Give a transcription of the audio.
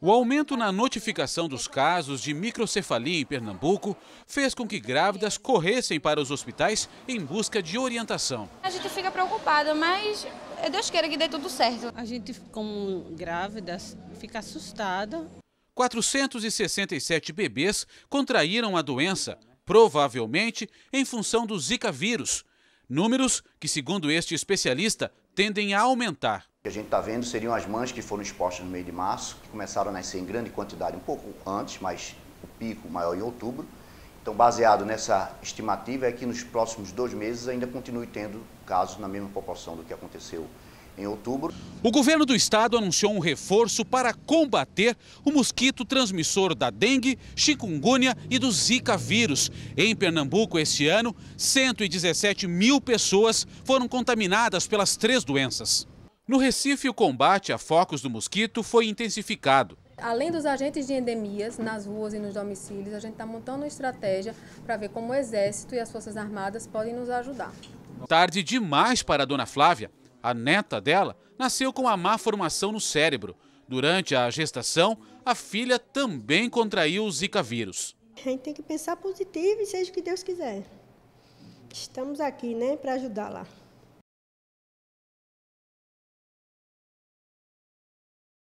O aumento na notificação dos casos de microcefalia em Pernambuco fez com que grávidas corressem para os hospitais em busca de orientação. A gente fica preocupada, mas é Deus queira que dê tudo certo. A gente, como grávidas, fica assustada. 467 bebês contraíram a doença, provavelmente em função do Zika vírus. Números que, segundo este especialista, tendem a aumentar que a gente está vendo seriam as mães que foram expostas no meio de março, que começaram a nascer em grande quantidade um pouco antes, mas o pico maior em outubro. Então, baseado nessa estimativa, é que nos próximos dois meses ainda continue tendo casos na mesma proporção do que aconteceu em outubro. O governo do estado anunciou um reforço para combater o mosquito transmissor da dengue, chikungunya e do zika vírus. Em Pernambuco, este ano, 117 mil pessoas foram contaminadas pelas três doenças. No Recife, o combate a focos do mosquito foi intensificado. Além dos agentes de endemias nas ruas e nos domicílios, a gente está montando uma estratégia para ver como o Exército e as Forças Armadas podem nos ajudar. Tarde demais para a dona Flávia. A neta dela nasceu com a má formação no cérebro. Durante a gestação, a filha também contraiu o Zika vírus. A gente tem que pensar positivo e seja o que Deus quiser. Estamos aqui, né, para ajudar lá.